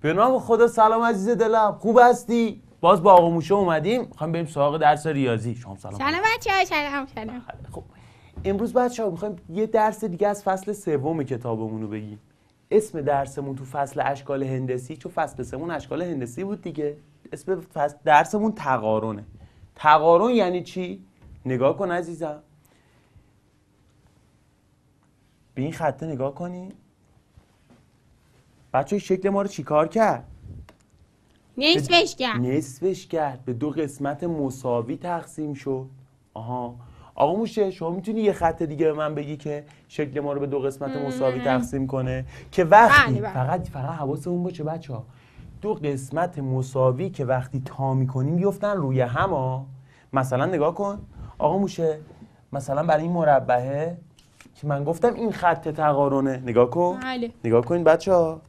به نام خدا سلام عزیز دلم خوب هستی باز با آقا موشه اومدیم میخوایم بریم سراغ درس ریاضی شما سلام سلام بچه‌ها سلام سلام خب امروز بچه‌ها میخوایم یه درس دیگه از فصل سوم کتابمون رو بگیم اسم درسمون تو فصل اشکال هندسی چون فصل سوم اشکال هندسی بود دیگه اسم درسمون تقارنه تقارن یعنی چی نگاه کن عزیزم به این خطه نگاه کنی بچه شکل ما رو چیکار کرد نصفش کرد نصفش کرد به دو قسمت مساوی تقسیم شد آها آقا موشه شما میتونی یه خط دیگه به من بگی که شکل ما رو به دو قسمت مساوی تقسیم کنه که وقتی بله، بله. فقط فقط باشه بچه ها دو قسمت مساوی که وقتی تا میکنیم بیفتن روی هم ها مثلا نگاه کن آقا موشه مثلا برای این مربعه که من گفتم این خط تقارنه نگاه کن بله. نگاه کن بچه ها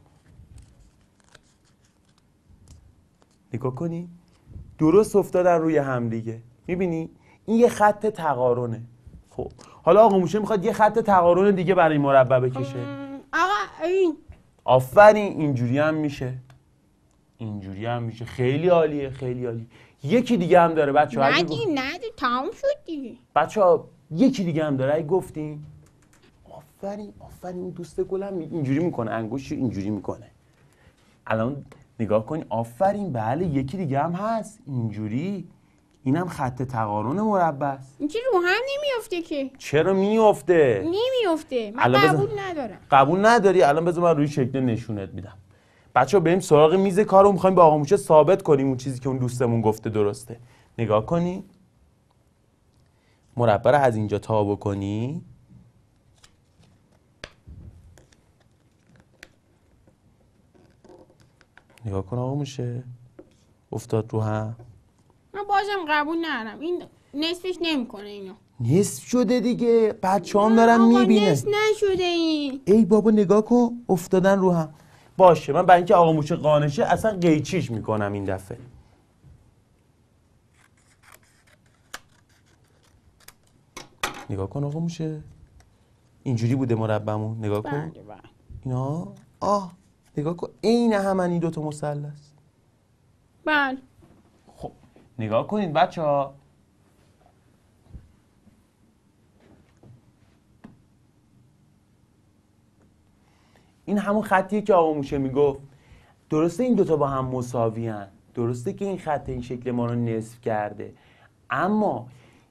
نگاه کنی درست افتادن روی هم دیگه میبینی این یه خط تقارنه خب حالا آقا موشه میخواد یه خط تقارن دیگه برای مربع بکشه آقا این آفرین اینجوری هم میشه اینجوری هم میشه خیلی عالیه خیلی عالی یکی دیگه هم داره بچه نگی نگی شد دیگه بچه یکی دیگه هم داره ای گفتیم آفرین آفرین دوست گلم اینجوری میکنه انگوش اینجوری میکنه الان نگاه کنی آفرین بله یکی دیگه هم هست اینجوری اینم خط تقارن مربع است این رو هم نمیافته که چرا میافته نمیافته من قبول ندارم قبول نداری الان بذار من روی شکل نشونت میدم بچه بریم سراغ میز کارو میخوایم با آقا موشه ثابت کنیم اون چیزی که اون دوستمون گفته درسته نگاه کنی مربع رو از اینجا تا بکنی نگاه کن آقا موشه افتاد رو هم من بازم قبول نرم این نصفش نمیکنه اینو نصف شده دیگه بچه هم دارم میبینه نصف نشده این ای بابا نگاه کن افتادن رو هم باشه من برای اینکه آقا موشه قانشه اصلا قیچیش میکنم این دفعه نگاه کن آقا موشه اینجوری بوده مربمون نگاه کن بله، بله. اینا آه نگاه کن عین هم این دوتا مثلث بله خب نگاه کنید بچه ها این همون خطیه که آقا موشه میگفت درسته این دوتا با هم مساوی هن. درسته که این خط این شکل ما رو نصف کرده اما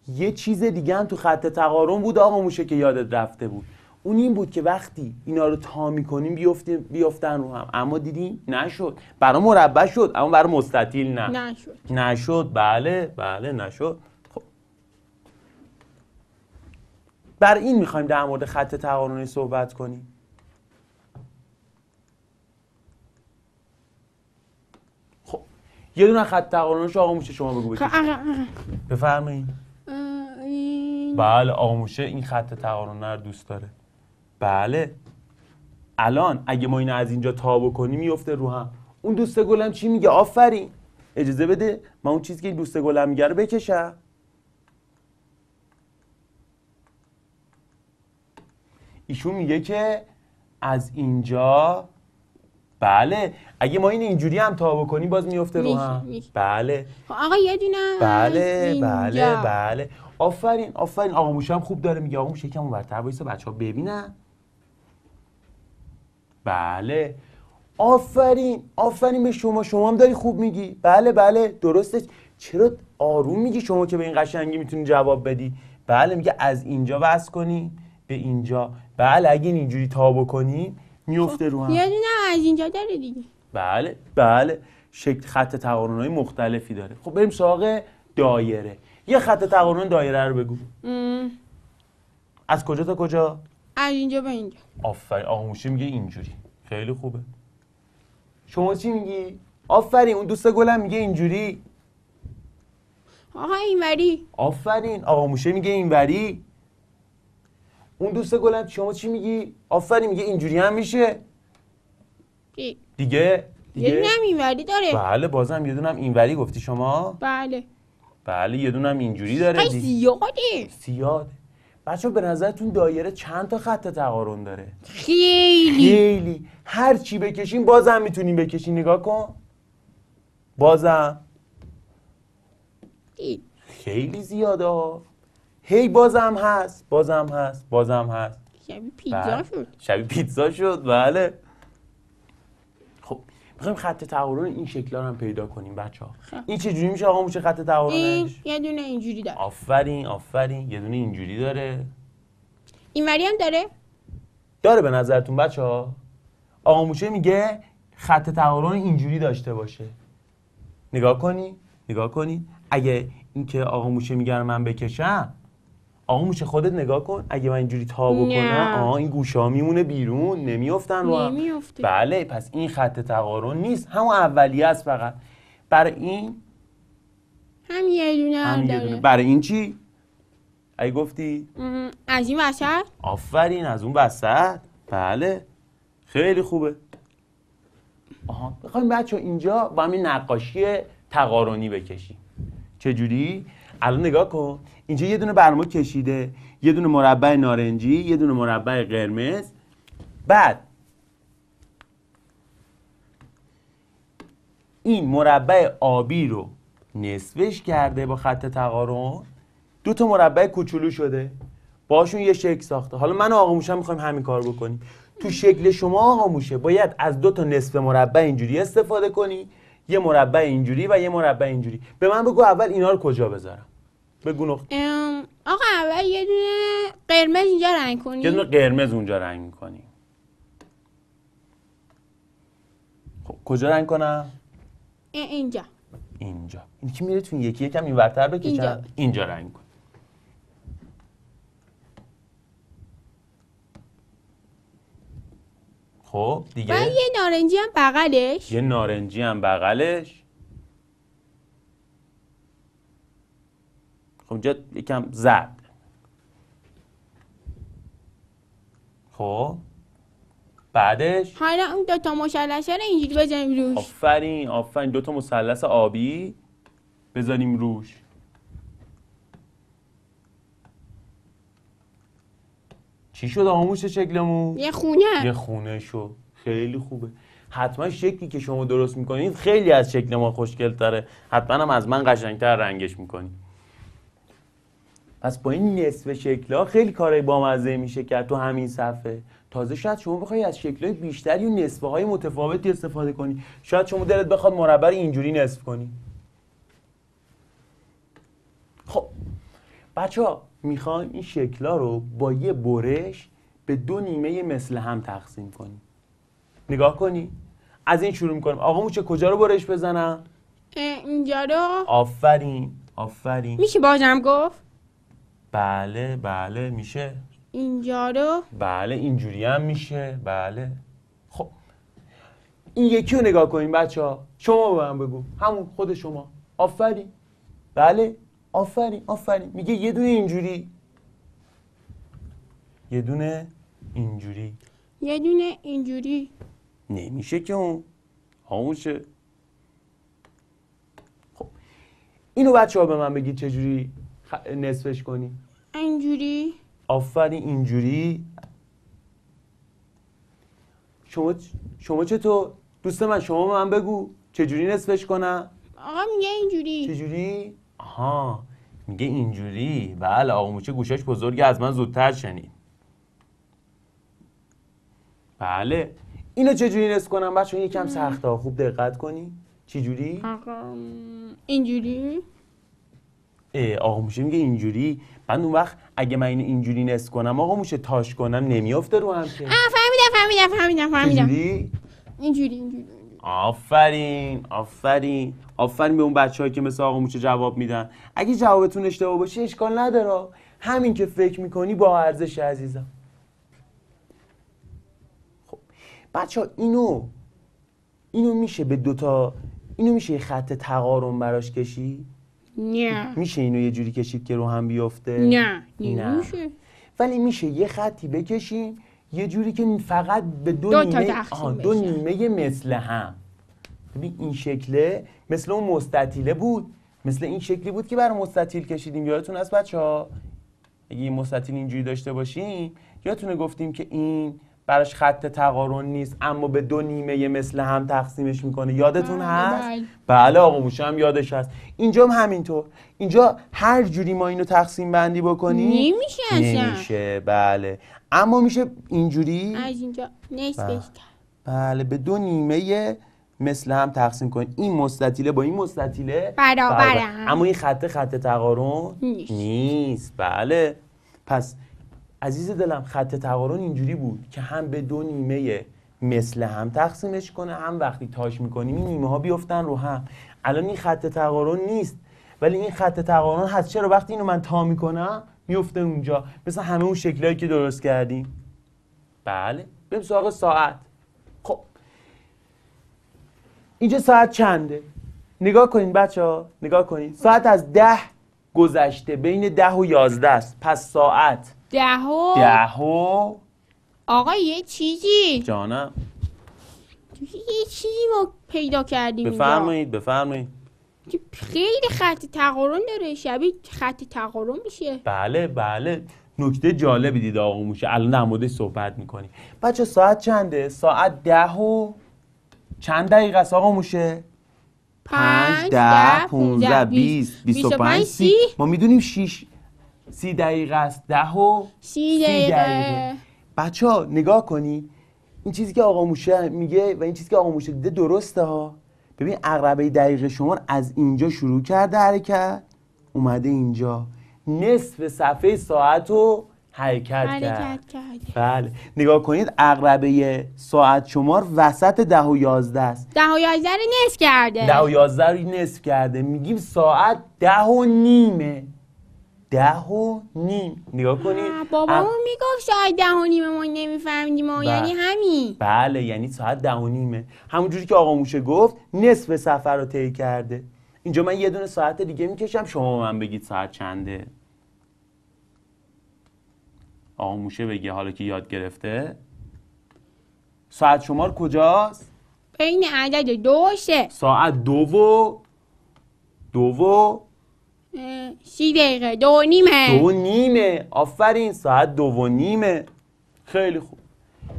یه چیز دیگه هم تو خط تقارن بود آقا موشه که یادت رفته بود اون این بود که وقتی اینا رو تا میکنیم بیفتن بیافتن رو هم اما دیدیم نشد برا مربع شد اما برای مستطیل نه نشد نشد بله بله نشد خب بر این میخوایم در مورد خط تقانونی صحبت کنیم خب یه دونه خط تقارنش آقا موشه شما بگو خب، بفرمایید بله آموشه این خط تقارنه رو دوست داره بله الان اگه ما اینو از اینجا تا بکنیم میفته رو هم اون دوست گلم چی میگه آفرین اجازه بده من اون چیزی که دوست گلم میگه رو بکشم ایشون میگه که از اینجا بله اگه ما این اینجوری هم تا بکنیم باز میفته رو هم بله خب آقا یه دونه بله بله بله آفرین آفرین آقا موشم خوب داره میگه آقا موش یکم اونورتر بچه بچه‌ها ببینن بله آفرین آفرین به شما شما هم داری خوب میگی بله بله درسته چرا آروم میگی شما که به این قشنگی میتونی جواب بدی بله میگه از اینجا وصل کنی به اینجا بله اگه اینجوری تا بکنی میفته خب، رو هم یه یعنی از اینجا داره دیگه بله بله شکل خط تقارن های مختلفی داره خب بریم سراغ دایره یه خط تقارن دایره رو بگو از کجا تا کجا از اینجا به اینجا آفرین میگه اینجوری خیلی خوبه شما چی میگی؟ آفرین اون دوست گلم میگه اینجوری آقا اینوری آفرین آقا موشه میگه اینوری اون دوست گلم شما چی میگی؟ آفرین میگه اینجوری هم میشه دیگه دیگه یه دونم اینوری داره بله بازم یه دونم اینوری گفتی شما بله بله یه دونم اینجوری داره دی... سیاده بچه به نظرتون دایره چند تا خط تقارن داره خیلی خیلی هر چی بکشین بازم میتونین بکشین نگاه کن بازم خیلی زیاده ها هی بازم هست بازم هست بازم هست شبیه پیتزا بله. شد شبیه پیتزا شد بله میخوایم خط تقارن این شکلا رو هم پیدا کنیم بچه ها خب. این چه جوری میشه آقا موشه خط تقارنش این یه دونه اینجوری داره آفرین آفرین یه دونه اینجوری داره اینوری هم داره داره به نظرتون بچه ها آقا موشه میگه خط تقارن اینجوری داشته باشه نگاه کنی نگاه کنی اگه اینکه آقا موشه میگن من بکشم آقا موشه خودت نگاه کن اگه من اینجوری تا بکنم آها این گوشه ها میمونه بیرون نمیافتن رو بله پس این خط تقارن نیست همون اولی است فقط برای این هم یه دونه هم دونه برای این چی ای گفتی از این وسط آفرین از اون وسط بله خیلی خوبه آها بخوایم بچه اینجا با همین نقاشی تقارنی بکشیم چجوری الان نگاه کن اینجا یه دونه برنامه کشیده یه دونه مربع نارنجی یه دونه مربع قرمز بعد این مربع آبی رو نصفش کرده با خط تقارن دو تا مربع کوچولو شده باشون یه شکل ساخته حالا من و هم موشم همین کار بکنیم تو شکل شما آقاموشه باید از دو تا نصف مربع اینجوری استفاده کنی یه مربع اینجوری و یه مربع اینجوری به من بگو اول اینا رو کجا بذارم بگو نقطه آقا اول یه دونه قرمز اینجا رنگ کنی یه دونه قرمز اونجا رنگ کنیم خب، کجا رنگ کنم اینجا اینجا این که میره تو یکی یکم ورتر بکشم اینجا. اینجا رنگ کن خب دیگه و یه نارنجی هم بغلش یه نارنجی هم بغلش خب اینجا یکم زد خب بعدش حالا اون دوتا مسلسه رو اینجوری بزنیم روش آفرین آفرین دوتا مثلث آبی بزنیم روش چی شد آموش شکلمون یه خونه یه خونه شو خیلی خوبه حتما شکلی که شما درست میکنید خیلی از شکل ما خوشگل تره حتما هم از من قشنگتر رنگش میکنید پس با این نصف شکلها خیلی کارهای بامزه میشه کرد تو همین صفحه تازه شاید شما بخوای از شکلهای بیشتری و نصفه های متفاوتی استفاده کنی شاید شما دلت بخواد مربع اینجوری نصف کنی خب بچه ها میخوایم این شکلا رو با یه برش به دو نیمه مثل هم تقسیم کنیم نگاه کنی از این شروع میکنم آقا موچه کجا رو برش بزنم اینجا رو آفرین آفرین میشه باجم گفت بله بله میشه اینجا رو بله اینجوری هم میشه بله خب این یکی رو نگاه کنیم بچه ها شما به من بگو همون خود شما آفرین بله آفرین آفرین میگه یه دونه اینجوری یه دونه اینجوری یه دونه اینجوری نمیشه که اون هاموشه خب اینو بچه ها به من بگید چجوری خ... نصفش کنی اینجوری آفرین اینجوری شما شما چطور دوست من شما به من بگو چجوری نصفش کنم آقا میگه اینجوری چجوری آها میگه اینجوری بله آقا موچه گوشش بزرگه از من زودتر شنید بله اینو چجوری نس کنم بچه یکم سخت سخته خوب دقت کنی چجوری؟ اینجوری آقا موشه میگه اینجوری من اون وقت اگه من اینو اینجوری نس کنم آقا موشه تاش کنم نمیافته رو هم که فهمیدم فهمیدم فهمیدم فهمیدم اینجوری اینجوری آفرین آفرین آفرین به اون بچههایی که مثل آقا موچه جواب میدن اگه جوابتون اشتباه باشه اشکال نداره همین که فکر میکنی با ارزش عزیزم خب بچه ها اینو اینو میشه به دوتا اینو میشه یه خط تقارن براش کشی؟ نه میشه اینو یه جوری کشید که رو هم بیفته؟ نه نه, نه. میشه ولی میشه یه خطی بکشیم یه جوری که فقط به دو, دو نیمه دو نیمه مثل هم ببین این شکله مثل اون مستطیله بود مثل این شکلی بود که بر مستطیل کشیدیم یادتون از بچه ها اگه این مستطیل اینجوری داشته باشیم یادتونه گفتیم که این براش خط تقارن نیست اما به دو نیمه مثل هم تقسیمش میکنه یادتون بله. هست بله, بله آقا موشه هم یادش هست اینجا هم همینطور اینجا هر جوری ما اینو تقسیم بندی بکنیم نمیشه نمیشه بله اما میشه اینجوری از اینجا بله. بله به دو نیمه مثل هم تقسیم کنید این مستطیله با این مستطیله برابر بله. اما این خط خط تقارن نیست. نیست بله پس عزیز دلم خط تقارن اینجوری بود که هم به دو نیمه مثل هم تقسیمش کنه هم وقتی تاش میکنیم این نیمه ها بیفتن رو هم الان این خط تقارن نیست ولی این خط تقارن هست چرا وقتی اینو من تا میکنم میفته اونجا مثل همه اون شکلهایی که درست کردیم بله بریم سراغ ساعت خب اینجا ساعت چنده نگاه کنین بچه ها نگاه کنین ساعت از ده گذشته بین ده و یازده است پس ساعت ده و ده و آقا یه چیزی جانم یه چیزی ما پیدا کردیم بفرمایید بفرمایید خیلی خط تقارن داره شبیه خط تقارن میشه بله بله نکته جالبی دید آقا موشه الان نموده صحبت میکنی بچه ساعت چنده؟ ساعت ده و چند دقیقه است آقا موشه؟ 5 10 15 20 25 30 ما میدونیم 6 30 دقیقه است 10 و 30 دقیقه بچه ها نگاه کنی این چیزی که آقا موشه میگه و این چیزی که آقا موشه دیده درسته ها ببین عقربه دقیقه شما از اینجا شروع کرده حرکت اومده اینجا نصف صفحه ساعت رو حرکت, حرکت کرد. کرد. بله نگاه کنید اقربه ساعت شمار وسط ده و یازده است ده و یازده رو نصف کرده ده و یازده رو نصف کرده میگیم ساعت ده و نیمه ده و نیم نگاه کنید بابامون اق... میگفت ساعت ده و نیمه ما نمیفهمیدیم یعنی بله. یعنی همین بله یعنی ساعت ده و نیمه همونجوری که آقا موشه گفت نصف سفر رو طی کرده اینجا من یه دونه ساعت دیگه میکشم شما من بگید ساعت چنده موشه بگی حالا که یاد گرفته ساعت شمار کجاست؟ بین عدد دو ساعت دو و دو و سی دقیقه دو نیمه دو نیمه آفرین ساعت دو و نیمه خیلی خوب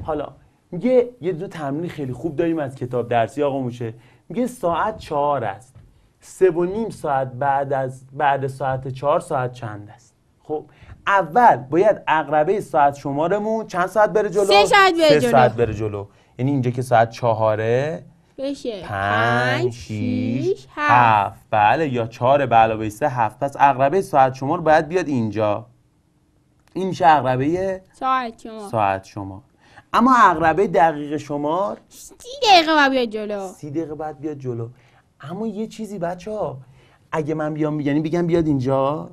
حالا میگه یه دو تمرین خیلی خوب داریم از کتاب درسی آقا موشه میگه ساعت چهار است سه و نیم ساعت بعد از بعد ساعت چهار ساعت چند است خب اول باید اقربه ساعت شمارمون چند ساعت بره جلو؟ سه ساعت بره جلو یعنی اینجا که ساعت چهاره بشه پنج شیش هفت. بله یا چهار به علاوه سه هفت پس اقربه ساعت شمار باید بیاد اینجا این میشه ساعت شمار ساعت شمار اما اقربه دقیق شمار سی دقیقه باید بیاد جلو سی دقیقه باید بیاد جلو اما یه چیزی بچه ها اگه من بیام یعنی بگم بیاد اینجا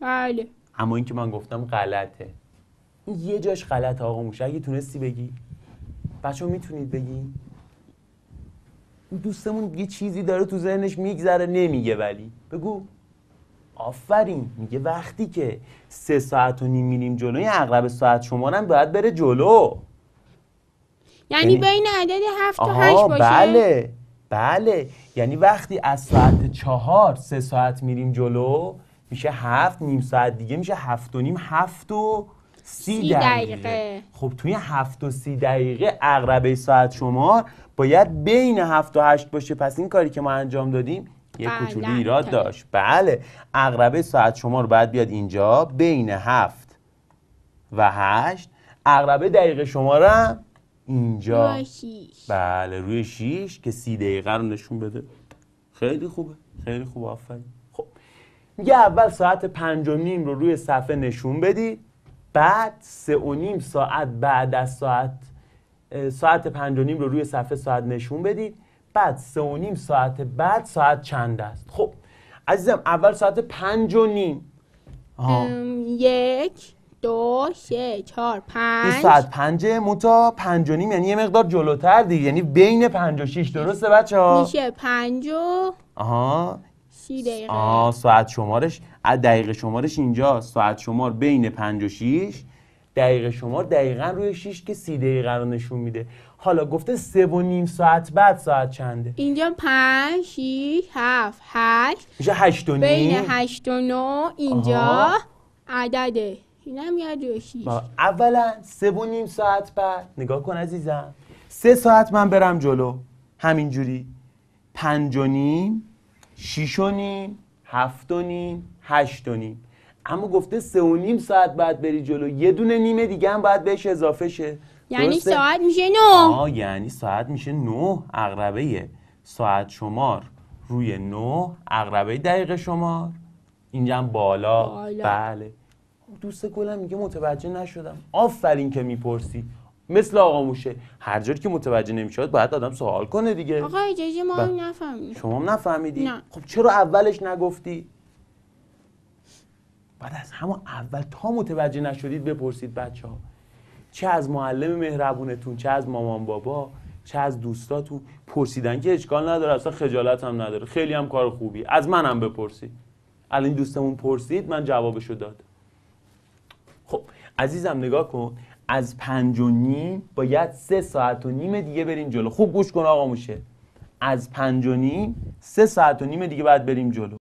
بله اما این که من گفتم غلطه این یه جاش غلطه آقا موشه اگه تونستی بگی بچه میتونید بگی دوستمون یه چیزی داره تو ذهنش میگذره نمیگه ولی بگو آفرین میگه وقتی که سه ساعت و نیم میریم جلو یه اغلب ساعت شمارم باید بره جلو یعنی, یعنی بین عدد هفت و هشت باشه بله بله یعنی وقتی از ساعت چهار سه ساعت میریم جلو میشه هفت نیم ساعت دیگه میشه هفت و نیم هفت و سی, سی دقیقه. خب توی هفت و سی دقیقه اغربه ساعت شمار باید بین هفت و هشت باشه پس این کاری که ما انجام دادیم یه بله، کوچولو ایراد داشت بله اغربه ساعت شمار باید بیاد اینجا بین هفت و هشت اغربه دقیقه هم اینجا بله روی شیش که سی دقیقه رو نشون بده خیلی خوبه خیلی خوب آفرین میگه اول ساعت پنج و نیم رو روی صفحه نشون بدی بعد سه و نیم ساعت بعد از ساعت ساعت پنج و نیم رو روی صفحه ساعت نشون بدید بعد سه و نیم ساعت بعد ساعت چند است خب عزیزم اول ساعت پنج و نیم یک دو سه چهار پنج ساعت پنجه متا پنج و نیم یعنی یه مقدار جلوتر دیگه یعنی بین پنج و شیش درسته بچه ها؟ میشه پنج و آها سی دقیقه آه ساعت شمارش دقیقه شمارش اینجا ساعت شمار بین پنج و شیش دقیقه شمار دقیقا روی شیش که سی دقیقه رو نشون میده حالا گفته سه و نیم ساعت بعد ساعت چنده اینجا پنج شیش هفت هشت میشه هشت و بین هشت و نو اینجا عدده اینم میاد روی شیش اولا سه و نیم ساعت بعد نگاه کن عزیزم سه ساعت من برم جلو همینجوری پنج و نیم شیش و نیم هفت و نیم هشت و نیم اما گفته سه و نیم ساعت بعد بری جلو یه دونه نیمه دیگه هم باید بهش اضافه شه یعنی ساعت میشه نو آه یعنی ساعت میشه نو اقربه ساعت شمار روی نو اقربه دقیقه شمار اینجا هم بالا. بالا بله دوست گلم میگه متوجه نشدم آفرین که میپرسی مثل آقا موشه هر جوری که متوجه نمیشد باید آدم سوال کنه دیگه آقا اجازه ما بله. هم شما هم نفهمیدی نه. خب چرا اولش نگفتی بعد از همون اول تا متوجه نشدید بپرسید بچه ها چه از معلم مهربونتون چه از مامان بابا چه از دوستاتون پرسیدن که اشکال نداره اصلا خجالت هم نداره خیلی هم کار خوبی از منم بپرسید الان دوستمون پرسید من جوابشو داد خب عزیزم نگاه کن از پنج و نیم باید سه ساعت و نیم دیگه بریم جلو خوب گوش کن آقا موشه از پنج و نیم سه ساعت و نیم دیگه باید بریم جلو